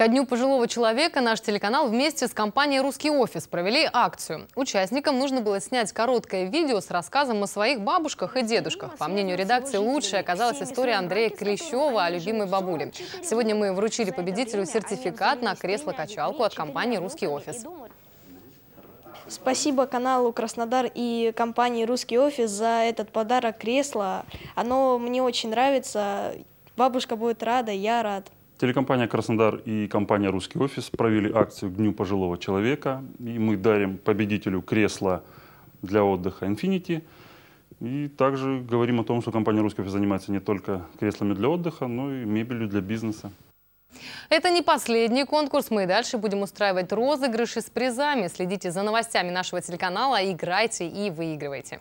Ко дню пожилого человека наш телеканал вместе с компанией «Русский офис» провели акцию. Участникам нужно было снять короткое видео с рассказом о своих бабушках и дедушках. По мнению редакции, лучшей оказалась история Андрея Клещева о любимой бабуле. Сегодня мы вручили победителю сертификат на кресло-качалку от компании «Русский офис». Спасибо каналу Краснодар и компании «Русский офис» за этот подарок кресла. Оно мне очень нравится. Бабушка будет рада, я рад. Телекомпания «Краснодар» и компания «Русский офис» провели акцию к Дню пожилого человека. И мы дарим победителю кресло для отдыха Infinity. И также говорим о том, что компания «Русский офис» занимается не только креслами для отдыха, но и мебелью для бизнеса. Это не последний конкурс. Мы и дальше будем устраивать розыгрыши с призами. Следите за новостями нашего телеканала, играйте и выигрывайте.